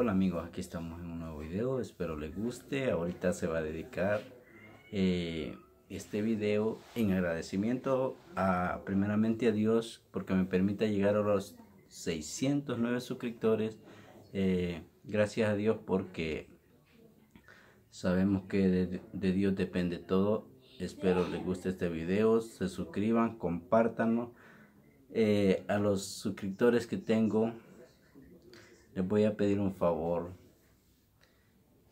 Hola amigos, aquí estamos en un nuevo video, espero les guste. Ahorita se va a dedicar eh, este video en agradecimiento a primeramente a Dios porque me permite llegar a los 609 suscriptores. Eh, gracias a Dios porque sabemos que de, Dios depende todo. Espero les guste este video, se suscriban, compártanlo. Eh, a los suscriptores que tengo les voy a pedir un favor.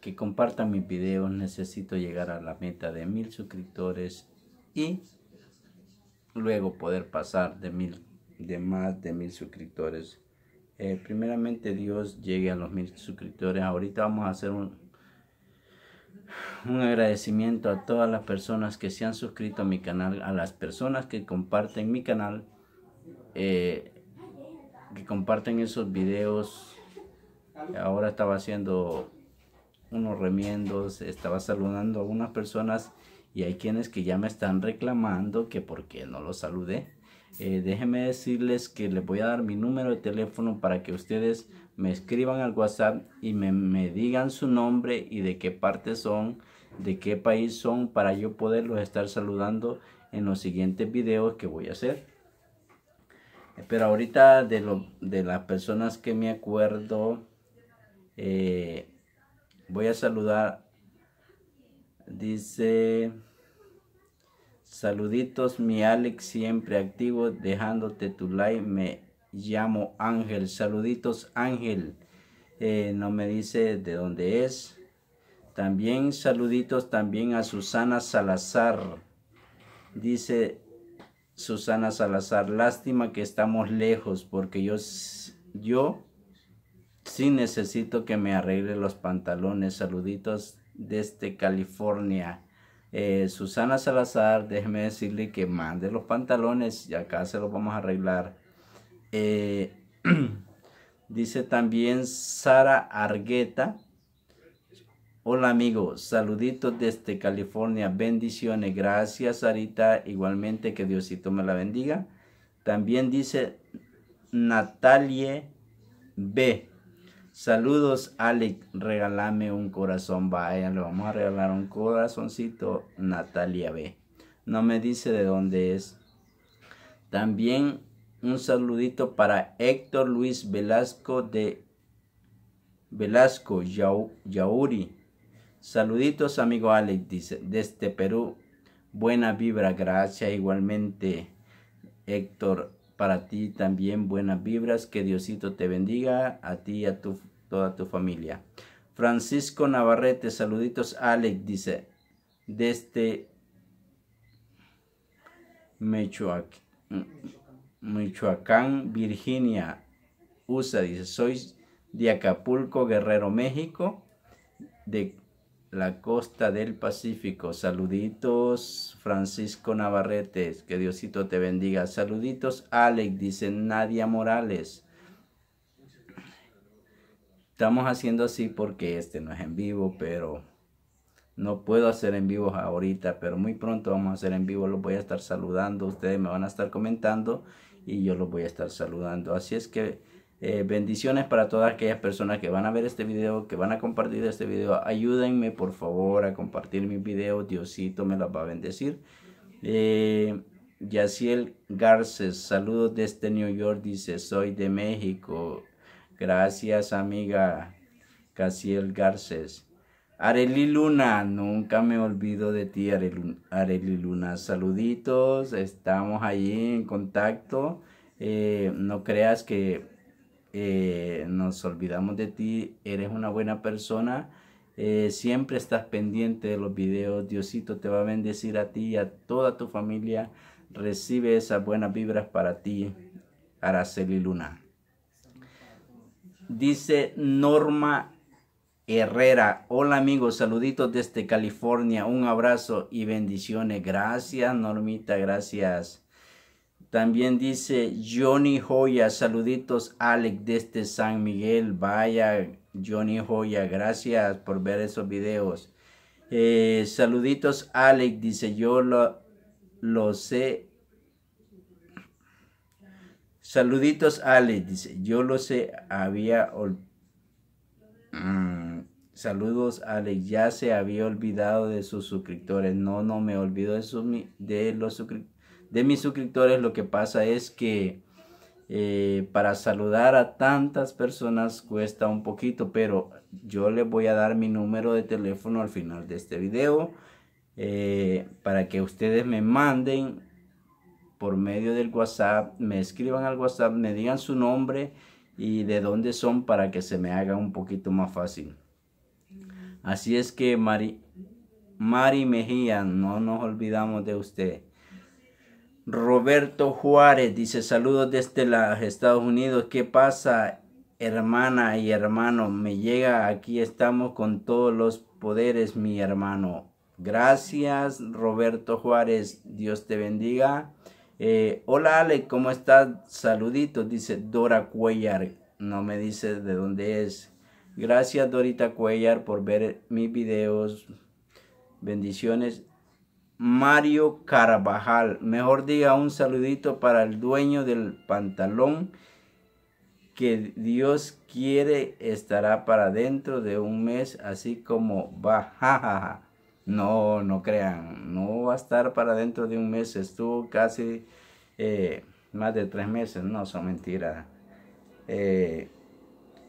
Que compartan mis videos. Necesito llegar a la meta de mil suscriptores. Y luego poder pasar de mil de más de mil suscriptores eh, primeramente Dios llegue a los mil suscriptores ahorita vamos a hacer un un agradecimiento a todas las personas que se han suscrito a mi canal a las personas que comparten mi canal eh, que comparten esos videos ahora estaba haciendo unos remiendos, estaba saludando a unas personas y hay quienes que ya me están reclamando que por qué no los saludé. Eh, déjenme decirles que les voy a dar mi número de teléfono para que ustedes me escriban al WhatsApp y me, me digan su nombre y de qué parte son, de qué país son, para yo poderlos estar saludando en los siguientes videos que voy a hacer. Eh, pero ahorita de, lo, de las personas que me acuerdo, eh, voy a saludar. Dice, saluditos mi Alex, siempre activo, dejándote tu like. Me llamo Ángel. Saluditos Ángel. Eh, no me dice de dónde es. También saluditos también a Susana Salazar. Dice Susana Salazar, lástima que estamos lejos porque yo, yo Sí necesito que me arregle los pantalones. Saluditos desde California. Eh, Susana Salazar, déjeme decirle que mande los pantalones y acá se los vamos a arreglar. Eh, dice también Sara Argueta. Hola amigos, saluditos desde California, bendiciones, gracias Sarita, igualmente que Diosito me la bendiga. También dice Natalie B. Saludos, Alec. Regálame un corazón. Vaya, le vamos a regalar un corazoncito. Natalia B. No me dice de dónde es. También un saludito para Héctor Luis Velasco de Velasco Yauri. Saluditos, amigo Alex, dice, desde este Perú. Buena vibra, gracias igualmente, Héctor. Para ti también buenas vibras, que Diosito te bendiga a ti y a tu toda tu familia. Francisco Navarrete, saluditos Alex, dice, desde este Michoacán, mm, Michoacán, Virginia, USA, dice, soy de Acapulco, Guerrero, México, de la costa del Pacífico. Saluditos, Francisco Navarrete, que Diosito te bendiga. Saluditos, Alex, dice Nadia Morales. Estamos haciendo así porque este no es en vivo, pero no puedo hacer en vivo ahorita, pero muy pronto vamos a hacer en vivo, los voy a estar saludando, ustedes me van a estar comentando y yo los voy a estar saludando. Así es que eh, bendiciones para todas aquellas personas que van a ver este video, que van a compartir este video. Ayúdenme por favor a compartir mi video. Diosito me las va a bendecir. Eh, Yaciel Garces, saludos desde New York, dice, soy de México. Gracias, amiga Casiel Garces. Areli Luna, nunca me olvido de ti, Areli Luna. Saluditos, estamos ahí en contacto. Eh, no creas que eh, nos olvidamos de ti, eres una buena persona. Eh, siempre estás pendiente de los videos. Diosito te va a bendecir a ti y a toda tu familia. Recibe esas buenas vibras para ti, Araceli Luna. Dice Norma Herrera. Hola amigos, saluditos desde California. Un abrazo y bendiciones. Gracias, Normita, gracias. También dice Johnny Joya, saluditos Alex desde San Miguel. Vaya, Johnny Joya, gracias por ver esos videos. Eh, saluditos Alex, dice yo lo, lo sé Saluditos, Alex Dice, yo lo sé, había... Mm, saludos, Alex. Ya se había olvidado de sus suscriptores. No, no me olvido de, de, los, de mis suscriptores. Lo que pasa es que eh, para saludar a tantas personas cuesta un poquito, pero yo les voy a dar mi número de teléfono al final de este video eh, para que ustedes me manden por medio del WhatsApp, me escriban al WhatsApp, me digan su nombre y de dónde son para que se me haga un poquito más fácil. Así es que Mari, Mari Mejía, no nos olvidamos de usted. Roberto Juárez dice saludos desde los Estados Unidos. ¿Qué pasa, hermana y hermano? Me llega, aquí estamos con todos los poderes, mi hermano. Gracias, Roberto Juárez. Dios te bendiga. Eh, hola Ale, ¿cómo estás? Saluditos, dice Dora Cuellar. No me dice de dónde es. Gracias Dorita Cuellar por ver mis videos. Bendiciones. Mario Carvajal. Mejor diga un saludito para el dueño del pantalón que Dios quiere estará para dentro de un mes, así como va. No, no crean, no va a estar para dentro de un mes, estuvo casi eh, más de tres meses, no, son mentiras. Eh,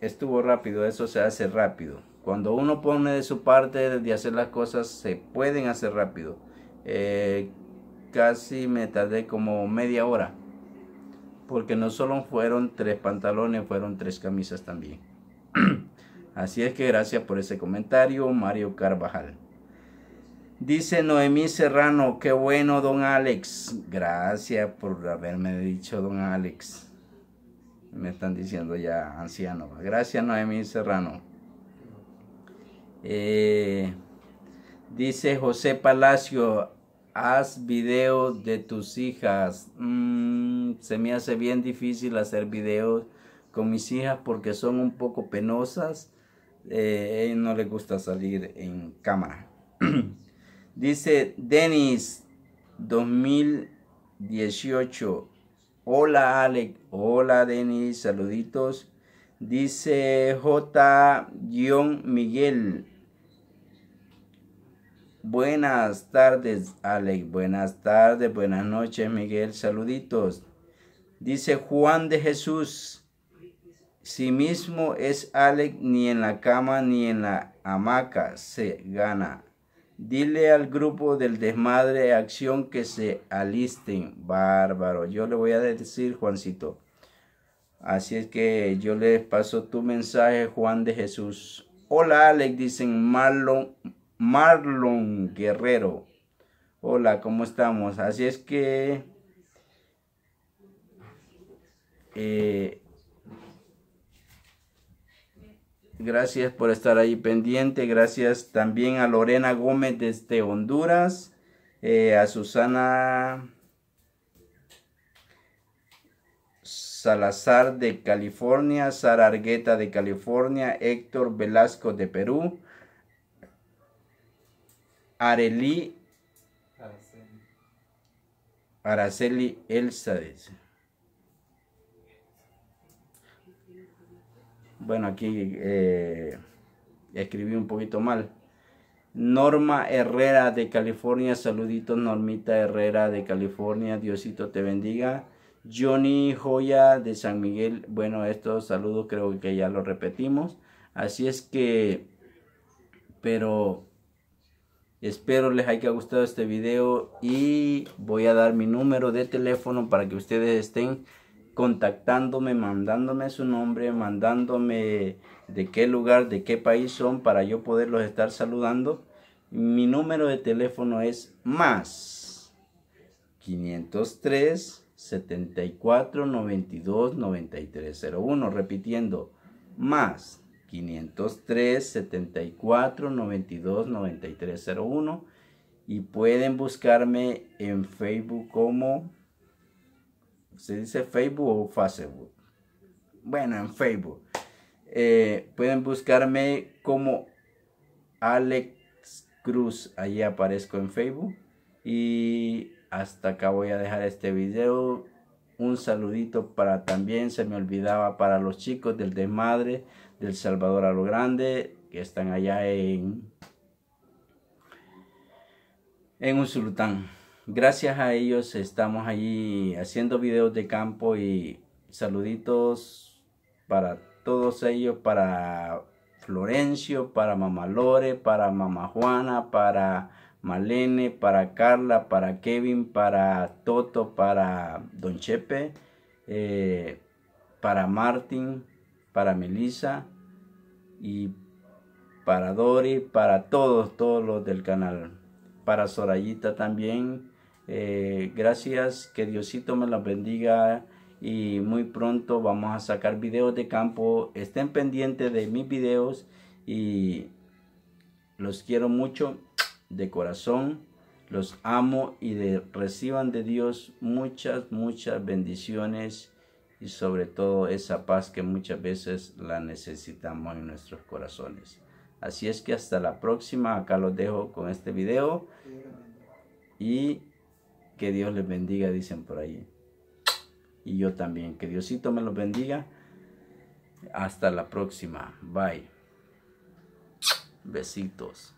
estuvo rápido, eso se hace rápido. Cuando uno pone de su parte de hacer las cosas, se pueden hacer rápido. Eh, casi me tardé como media hora, porque no solo fueron tres pantalones, fueron tres camisas también. Así es que gracias por ese comentario, Mario Carvajal. Dice Noemí Serrano, qué bueno, don Alex. Gracias por haberme dicho, don Alex. Me están diciendo ya anciano. Gracias, Noemí Serrano. Eh, dice José Palacio, haz videos de tus hijas. Mm, se me hace bien difícil hacer videos con mis hijas porque son un poco penosas. Eh, no les gusta salir en cámara. Dice Denis 2018. Hola Alec. Hola Denis. Saluditos. Dice J-Miguel. Buenas tardes, Alex. Buenas tardes, buenas noches, Miguel. Saluditos. Dice Juan de Jesús. sí mismo es Alex, ni en la cama ni en la hamaca se gana. Dile al grupo del desmadre de acción que se alisten, bárbaro. Yo le voy a decir, Juancito. Así es que yo les paso tu mensaje, Juan de Jesús. Hola, Alex, dicen Marlon, Marlon Guerrero. Hola, ¿cómo estamos? Así es que... Eh, Gracias por estar ahí pendiente. Gracias también a Lorena Gómez desde Honduras. Eh, a Susana Salazar de California, Sara Argueta de California, Héctor Velasco de Perú, Areli Araceli Elsa bueno, aquí eh, escribí un poquito mal. Norma Herrera de California, saluditos Normita Herrera de California, Diosito te bendiga. Johnny Joya de San Miguel, bueno, estos saludos creo que ya lo repetimos. Así es que, pero espero les haya gustado este video y voy a dar mi número de teléfono para que ustedes estén contactándome, mandándome su nombre, mandándome de qué lugar, de qué país son para yo poderlos estar saludando. Mi número de teléfono es más 503 74 92 9301. Repitiendo, más 503 74 92 9301. Y pueden buscarme en Facebook como ¿Se dice Facebook o Facebook? Bueno, en Facebook. Eh, pueden buscarme como Alex Cruz. Allí aparezco en Facebook. Y hasta acá voy a dejar este video. Un saludito para también, se me olvidaba, para los chicos del desmadre del Salvador a lo Grande, que están allá en, en un sultán. Gracias a ellos estamos allí haciendo videos de campo y saluditos para todos ellos, para Florencio, para Mamá Lore, para Mamá Juana, para Malene, para Carla, para Kevin, para Toto, para Don Chepe, eh, para Martin, para Melissa y para Dori, para todos, todos los del canal, para Sorayita también eh, gracias, que Diosito me las bendiga y muy pronto vamos a sacar videos de campo. Estén pendientes de mis videos y los quiero mucho de corazón. Los amo y reciban de Dios muchas, muchas bendiciones y sobre todo esa paz que muchas veces la necesitamos en nuestros corazones. Así es que hasta la próxima. Acá los dejo con este video. Y que Dios les bendiga, dicen por ahí. Y yo también. Que Diosito me los bendiga. Hasta la próxima. Bye. Besitos.